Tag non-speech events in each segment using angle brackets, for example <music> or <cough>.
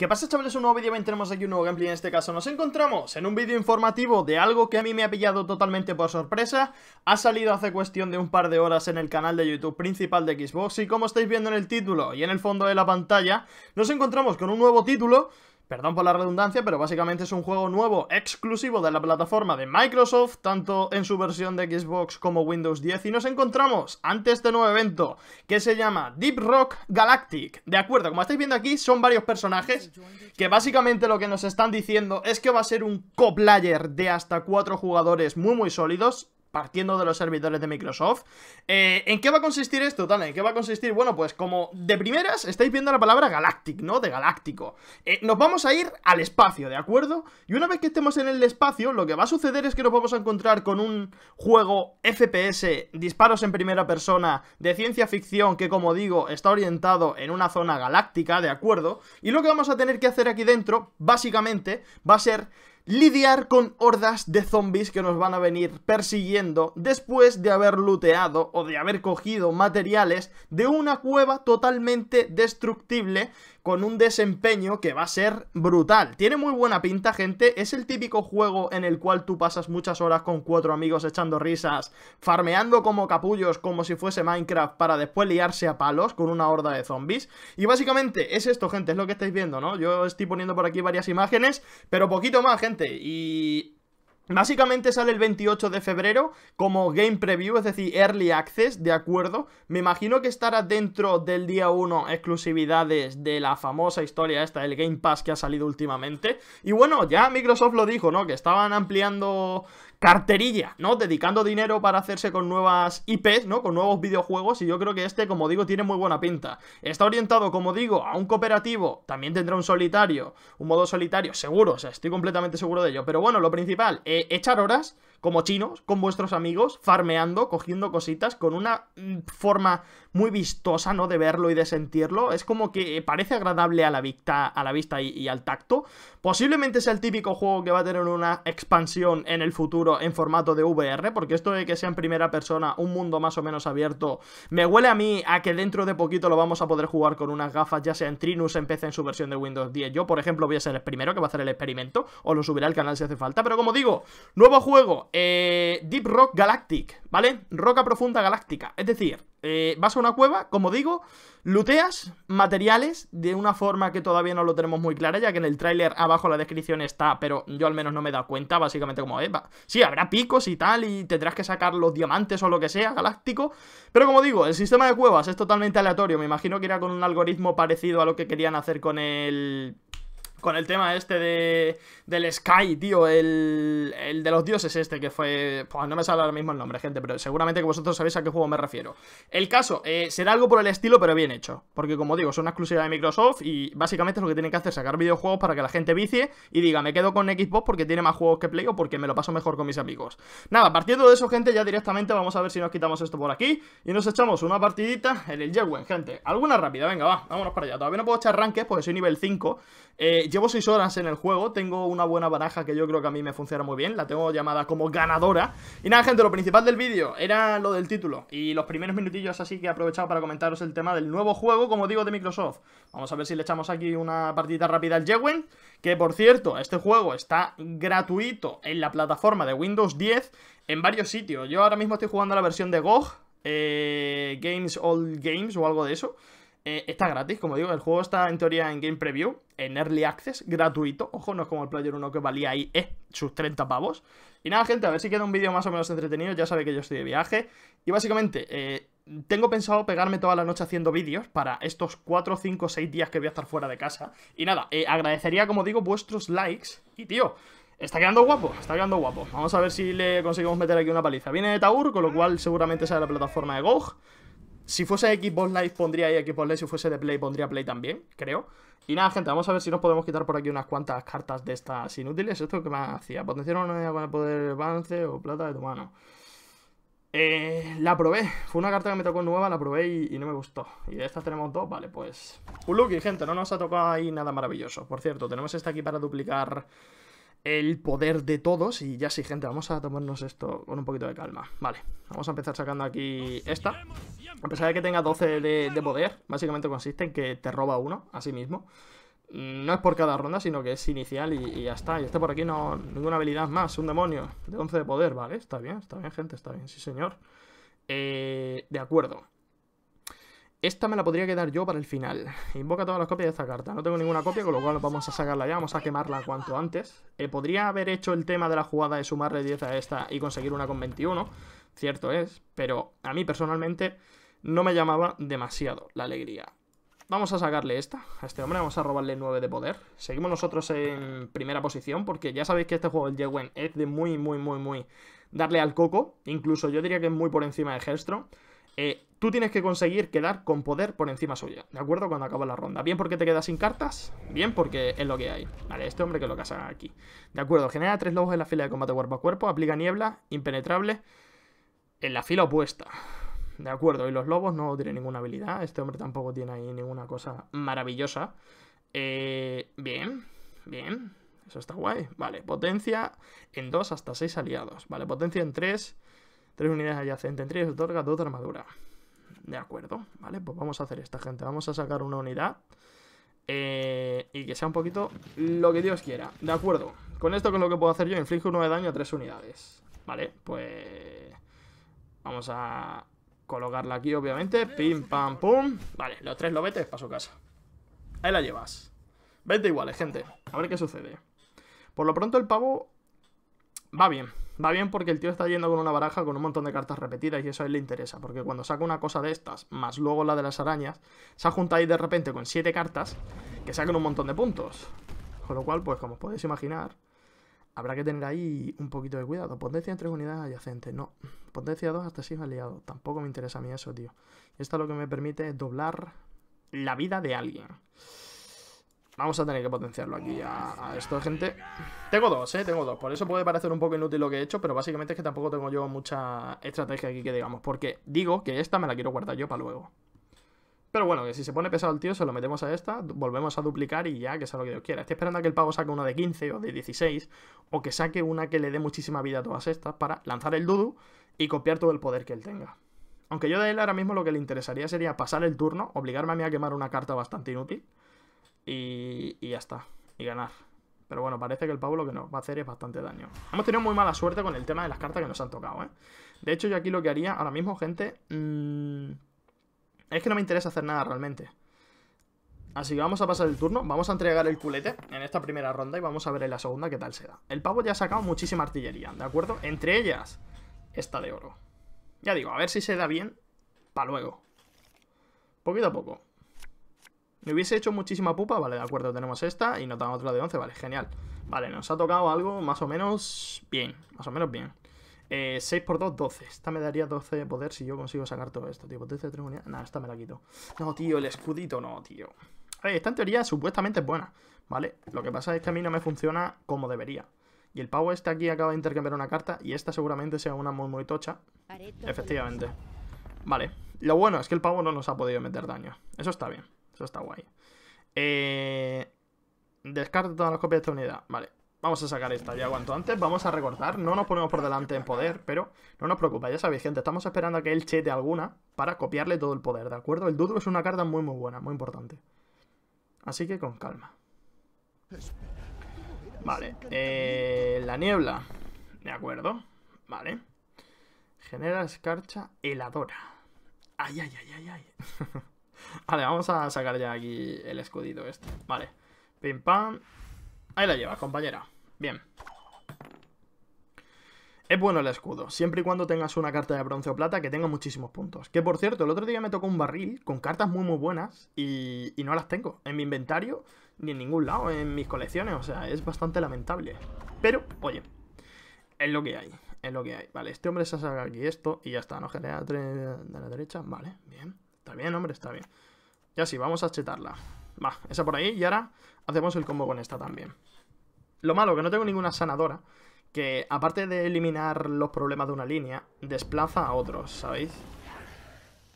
¿Qué pasa chavales? Un nuevo vídeo, bien tenemos aquí un nuevo gameplay, en este caso nos encontramos en un vídeo informativo de algo que a mí me ha pillado totalmente por sorpresa Ha salido hace cuestión de un par de horas en el canal de YouTube principal de Xbox y como estáis viendo en el título y en el fondo de la pantalla Nos encontramos con un nuevo título Perdón por la redundancia, pero básicamente es un juego nuevo exclusivo de la plataforma de Microsoft, tanto en su versión de Xbox como Windows 10, y nos encontramos ante este nuevo evento que se llama Deep Rock Galactic. De acuerdo, como estáis viendo aquí, son varios personajes que básicamente lo que nos están diciendo es que va a ser un coplayer de hasta cuatro jugadores muy muy sólidos, partiendo de los servidores de Microsoft. Eh, ¿En qué va a consistir esto, tal? ¿En qué va a consistir? Bueno, pues como de primeras estáis viendo la palabra Galactic, ¿no? De galáctico. Eh, nos vamos a ir al espacio, ¿de acuerdo? Y una vez que estemos en el espacio, lo que va a suceder es que nos vamos a encontrar con un juego FPS, disparos en primera persona, de ciencia ficción, que como digo, está orientado en una zona galáctica, ¿de acuerdo? Y lo que vamos a tener que hacer aquí dentro, básicamente, va a ser lidiar con hordas de zombies que nos van a venir persiguiendo después de haber looteado o de haber cogido materiales de una cueva totalmente destructible con un desempeño que va a ser brutal. Tiene muy buena pinta, gente. Es el típico juego en el cual tú pasas muchas horas con cuatro amigos echando risas, farmeando como capullos, como si fuese Minecraft, para después liarse a palos con una horda de zombies. Y básicamente es esto, gente, es lo que estáis viendo, ¿no? Yo estoy poniendo por aquí varias imágenes, pero poquito más, gente. Y Básicamente sale el 28 de febrero como Game Preview, es decir, Early Access, ¿de acuerdo? Me imagino que estará dentro del día 1 exclusividades de la famosa historia esta del Game Pass que ha salido últimamente. Y bueno, ya Microsoft lo dijo, ¿no? Que estaban ampliando, carterilla, ¿no? Dedicando dinero para hacerse con nuevas IPs, ¿no? Con nuevos videojuegos y yo creo que este, como digo, tiene muy buena pinta. Está orientado, como digo, a un cooperativo, también tendrá un solitario, un modo solitario, seguro, o sea, estoy completamente seguro de ello. Pero bueno, lo principal, eh, echar horas como chinos, con vuestros amigos, farmeando, cogiendo cositas, con una mm, forma muy vistosa, ¿no? De verlo y de sentirlo. Es como que eh, parece agradable a la vista, a la vista y al tacto. Posiblemente sea el típico juego que va a tener una expansión en el futuro en formato de VR, porque esto de que sea en primera persona un mundo más o menos abierto, me huele a mí a que dentro de poquito lo vamos a poder jugar con unas gafas, ya sea en Trinus, en en su versión de Windows 10. Yo, por ejemplo, voy a ser el primero que va a hacer el experimento, o lo subiré al canal si hace falta, pero como digo, nuevo juego, eh, Deep Rock Galactic, ¿vale? Roca Profunda Galáctica, es decir... Eh, vas a una cueva, como digo, luteas materiales de una forma que todavía no lo tenemos muy clara, ya que en el tráiler abajo la descripción está, pero yo al menos no me he dado cuenta, básicamente como es. sí, habrá picos y tal, y tendrás que sacar los diamantes o lo que sea, galáctico. Pero como digo, el sistema de cuevas es totalmente aleatorio, me imagino que era con un algoritmo parecido a lo que querían hacer con el con el tema este de, del Sky, tío, el, el de los dioses este que fue... Pues no me sale ahora mismo el nombre, gente, pero seguramente que vosotros sabéis a qué juego me refiero. El caso, eh, será algo por el estilo, pero bien hecho. Porque como digo, es una exclusiva de Microsoft y básicamente es lo que tienen que hacer, sacar videojuegos para que la gente vicie y diga, me quedo con Xbox porque tiene más juegos que Play o porque me lo paso mejor con mis amigos. Nada, partiendo de eso, gente, ya directamente vamos a ver si nos quitamos esto por aquí y nos echamos una partidita en el Yewen, gente. Alguna rápida, venga, va, vámonos para allá. Todavía no puedo echar ranques porque soy nivel 5. Eh, llevo 6 horas en el juego, tengo una buena baraja que yo creo que a mí me funciona muy bien, la tengo llamada como ganadora. Y nada, gente, lo principal del vídeo era lo del título y los primeros minutillos así que he aprovechado para comentaros el tema del nuevo juego, como digo, de Microsoft. Vamos a ver si le echamos aquí una partida rápida al Jewen que por cierto, este juego está gratuito en la plataforma de Windows 10 en varios sitios. Yo ahora mismo estoy jugando la versión de GOG, eh, Games All Games o algo de eso. Eh, está gratis, como digo, el juego está en teoría en Game Preview, en Early Access, gratuito. Ojo, no es como el Player 1 que valía ahí eh, sus 30 pavos. Y nada, gente, a ver si queda un vídeo más o menos entretenido. Ya sabe que yo estoy de viaje. Y básicamente, eh, tengo pensado pegarme toda la noche haciendo vídeos para estos 4, 5, 6 días que voy a estar fuera de casa. Y nada, agradecería, como digo, vuestros likes. Y tío, está quedando guapo, está quedando guapo. Vamos a ver si le conseguimos meter aquí una paliza. Viene de Taur, con lo cual seguramente sea la plataforma de GOG. Si fuese equipo Live pondría ahí Xbox Live, si fuese de Play pondría Play también, creo. Y nada, gente, vamos a ver si nos podemos quitar por aquí unas cuantas cartas de estas inútiles. ¿Esto que me hacía? ¿Potenciar pues una con el poder avance o plata de tu mano? Eh, la probé, fue una carta que me tocó nueva, la probé y, no me gustó Y de estas tenemos dos, vale, pues Un lucky, gente, no nos ha tocado ahí nada maravilloso Por cierto, tenemos esta aquí para duplicar el poder de todos. Y ya sí, gente, vamos a tomarnos esto con un poquito de calma. Vale, vamos a empezar sacando aquí esta. A pesar de que tenga 12 de, poder, básicamente consiste en que te roba uno a sí mismo. Mm, no es por cada ronda, sino que es inicial y, y ya está. Y este por aquí no, ninguna habilidad más, un demonio de 11 de poder, vale, está bien, está bien, gente, está bien, sí señor. Eh, de acuerdo. Esta me la podría quedar yo para el final. <laughs> Invoca todas las copias de esta carta. No tengo ninguna copia, con lo cual vamos a sacarla ya. Vamos a quemarla cuanto antes. Eh, podría haber hecho el tema de la jugada de sumarle 10 a esta y conseguir una con 21. Cierto es, pero a mí personalmente no me llamaba demasiado la alegría. Vamos a sacarle esta a este hombre. Vamos a robarle 9 de poder. Seguimos nosotros en primera posición porque ya sabéis que este juego, el Jewen, es de muy, muy, muy, muy... Darle al coco. Incluso yo diría que es muy por encima de gestro, Eh, tú tienes que conseguir quedar con poder por encima suya, ¿de acuerdo? Cuando acaba la ronda. Bien porque te quedas sin cartas, bien porque es lo que hay. Vale, este hombre que lo casa aquí. ¿De acuerdo? Genera tres lobos en la fila de combate cuerpo a cuerpo, aplica niebla, impenetrable, en la fila opuesta. ¿De acuerdo? Y los lobos no tienen ninguna habilidad, este hombre tampoco tiene ahí ninguna cosa maravillosa. Eh, bien, bien, eso está guay. Vale, potencia en dos hasta seis aliados. Vale, potencia en tres. Tres unidades adyacentes en tres otorga dos de armadura. De acuerdo, vale, pues vamos a hacer esta gente. Vamos a sacar una unidad. Eh, y que sea un poquito lo que Dios quiera. De acuerdo, con esto con lo que puedo hacer yo, inflijo uno de daño a tres unidades. Vale, pues... Vamos a colocarla aquí, obviamente. Pim, pam, pum. Vale, los tres lo lobetes para su casa. Ahí la llevas. Vete iguales, gente. A ver qué sucede. Por lo pronto el pavo va bien. Va bien porque el tío está yendo con una baraja con un montón de cartas repetidas y eso a él le interesa, porque cuando saca una cosa de estas, más luego la de las arañas, se ha juntado ahí de repente con siete cartas que sacan un montón de puntos. Con lo cual, pues como os podéis imaginar, habrá que tener ahí un poquito de cuidado. Potencia en tres unidades adyacentes, no. Potencia 2 hasta 6 aliados, tampoco me interesa a mí eso, tío. Esto lo que me permite es doblar la vida de alguien. Vamos a tener que potenciarlo aquí a, esto, gente. Tengo dos, ¿eh? Tengo dos. Por eso puede parecer un poco inútil lo que he hecho, pero básicamente es que tampoco tengo yo mucha estrategia aquí que digamos. Porque digo que esta me la quiero guardar yo para luego. Pero bueno, que si se pone pesado el tío, se lo metemos a esta, volvemos a duplicar y ya, que sea lo que Dios quiera. Estoy esperando a que el pavo saque una de 15 o de 16, o que saque una que le dé muchísima vida a todas estas para lanzar el Dudu y copiar todo el poder que él tenga. Aunque yo de él ahora mismo lo que le interesaría sería pasar el turno, obligarme a mí a quemar una carta bastante inútil y, ya está, y ganar. Pero bueno, parece que el pavo lo que nos va a hacer es bastante daño. Hemos tenido muy mala suerte con el tema de las cartas que nos han tocado, ¿eh? De hecho, yo aquí lo que haría ahora mismo, gente... Mm, es que no me interesa hacer nada realmente. Así que vamos a pasar el turno, vamos a entregar el culete en esta primera ronda y vamos a ver en la segunda qué tal se da. El pavo ya ha sacado muchísima artillería, ¿de acuerdo? Entre ellas, esta de oro. Ya digo, a ver si se da bien para luego. Poquito a poco. ¿Me hubiese hecho muchísima pupa? Vale, de acuerdo, tenemos esta y nos dan otra de 11, vale, genial. Vale, nos ha tocado algo más o menos bien, más o menos bien. 6 x 2, 12. Esta me daría 12 de poder si yo consigo sacar todo esto, tío. Potencia de 3 unidades. nada, esta me la quito. No, tío, el escudito no, tío. esta en teoría supuestamente es buena, ¿vale? Lo que pasa es que a mí no me funciona como debería. Y el pavo este aquí acaba de intercambiar una carta y esta seguramente sea una muy muy tocha. Efectivamente. Pues. Vale. Lo bueno es que el pavo no nos ha podido meter daño. Eso está bien está guay. Eh, descarto todas las copias de esta unidad. Vale. Vamos a sacar esta ya cuanto antes. Vamos a recortar. No nos ponemos por delante en poder, pero no nos preocupa. Ya sabéis, gente, estamos esperando a que él chete alguna para copiarle todo el poder, ¿de acuerdo? El Dudu es una carta muy, muy buena, muy importante. Así que con calma. Vale. Eh, la niebla. De acuerdo. Vale. Genera escarcha heladora. Ay, ay, ay, ay, ay. <laughs> <laughs> Vale, vamos a sacar ya aquí el escudito este. Vale. Pim pam. Ahí la llevas, compañera. Bien. Es bueno el escudo, siempre y cuando tengas una carta de bronce o plata que tenga muchísimos puntos. Que por cierto, el otro día me tocó un barril con cartas muy muy buenas y, no las tengo en mi inventario ni en ningún lado, en mis colecciones, o sea, es bastante lamentable. Pero, oye, es lo que hay, es lo que hay. Vale, este hombre se sacado aquí esto y ya está, ¿no? Genera de la derecha, vale, bien. Está bien, hombre, está bien. Ya sí, vamos a chetarla. Va, esa por ahí. Y ahora hacemos el combo con esta también. Lo malo, que no tengo ninguna sanadora. Que aparte de eliminar los problemas de una línea, desplaza a otros, ¿sabéis?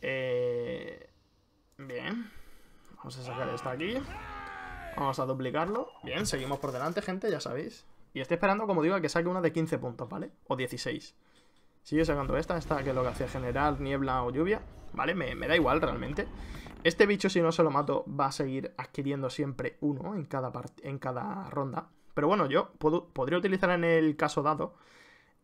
Eh... Bien. Vamos a sacar esta aquí. Vamos a duplicarlo. Bien, seguimos por delante, gente, ya sabéis. Y estoy esperando, como digo, a que saque una de 15 puntos, ¿vale? O 16. Sigue sacando esta, esta que es lo que hacía general, niebla o lluvia. ¿vale? Me, da igual realmente. Este bicho, si no se lo mato, va a seguir adquiriendo siempre uno en cada, en cada ronda. Pero bueno, yo puedo, podría utilizar en el caso dado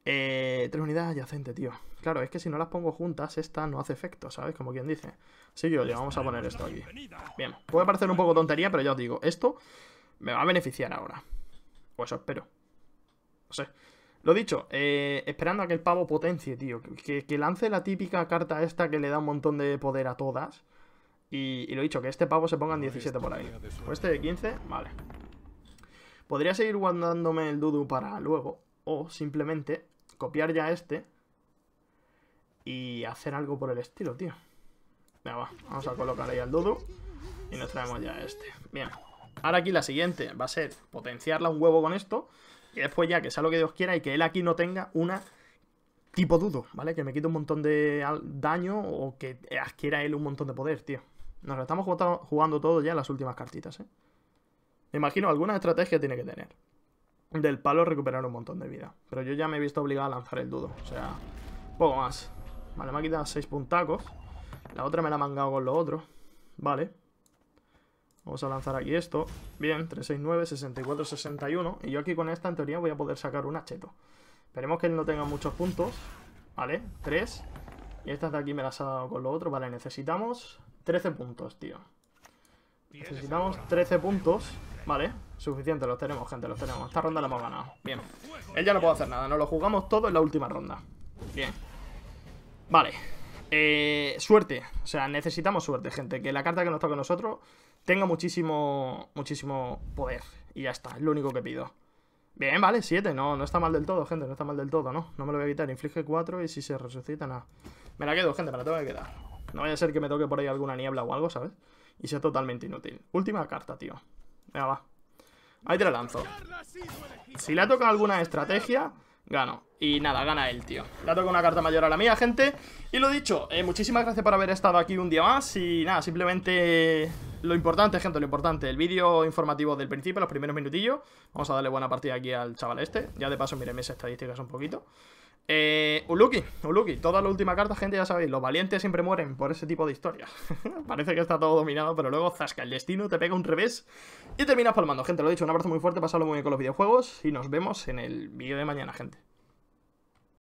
eh, tres unidades adyacentes, tío. Claro, es que si no las pongo juntas, esta no hace efecto, ¿sabes? Como quien dice. Sí, yo, oye, vamos a poner esto aquí. Bien, puede parecer un poco tontería, pero ya os digo, esto me va a beneficiar ahora. O eso pues espero. No sé. Lo dicho, eh, esperando a que el pavo potencie, tío. Que, lance la típica carta esta que le da un montón de poder a todas. Y, lo dicho, que este pavo se ponga en 17 por ahí. O pues este de 15, vale. Podría seguir guardándome el Dudu para luego. O simplemente copiar ya este. Y hacer algo por el estilo, tío. Venga, va. Vamos a colocar ahí al Dudu. Y nos traemos ya este. Bien. Ahora aquí la siguiente va a ser potenciarla un huevo con esto. Y después ya, que sea lo que Dios quiera y que él aquí no tenga una tipo dudo, ¿vale? Que me quite un montón de daño o que adquiera él un montón de poder, tío. Nos lo estamos jugando todo ya las últimas cartitas, ¿eh? Me imagino alguna estrategia tiene que tener. Del palo recuperar un montón de vida. Pero yo ya me he visto obligado a lanzar el dudo. O sea, poco más. Vale, me ha quitado 6 puntacos. La otra me la ha mangado con los otros. Vale. Vamos a lanzar aquí esto. Bien, 369, 64, 61. Y yo aquí con esta, en teoría, voy a poder sacar un acheto. Esperemos que él no tenga muchos puntos. Vale, 3. Y estas de aquí me las ha dado con lo otro. Vale, necesitamos 13 puntos, tío. Necesitamos 13 puntos. Vale, suficiente, los tenemos, gente, los tenemos. Esta ronda la hemos ganado. Bien. Él ya no puede hacer nada, nos lo jugamos todo en la última ronda. Bien. Vale. Eh, suerte. O sea, necesitamos suerte, gente. Que la carta que nos toca a nosotros tenga muchísimo, muchísimo poder. Y ya está, es lo único que pido. Bien, vale, siete, No, no está mal del todo, gente. No está mal del todo, ¿no? No me lo voy a evitar, Inflige 4 y si se resucita, nada. Me la quedo, gente. Me la tengo que quedar. No vaya a ser que me toque por ahí alguna niebla o algo, ¿sabes? Y sea totalmente inútil. Última carta, tío. Venga, va. Ahí te la lanzo. Si le ha tocado alguna estrategia, Gano. Y nada, gana él, tío. Le toca una carta mayor a la mía, gente. Y lo dicho, eh, muchísimas gracias por haber estado aquí un día más. Y nada, simplemente lo importante, gente, lo importante. El vídeo informativo del principio, los primeros minutillos. Vamos a darle buena partida aquí al chaval este. Ya de paso miren mis estadísticas un poquito. Eh, Uluki, Uluki, toda la última carta, gente, ya sabéis, los valientes siempre mueren por ese tipo de historias. <laughs> Parece que está todo dominado, pero luego zasca el destino, te pega un revés y terminas palmando. Gente, lo he dicho, un abrazo muy fuerte, pasadlo muy bien con los videojuegos y nos vemos en el vídeo de mañana, gente.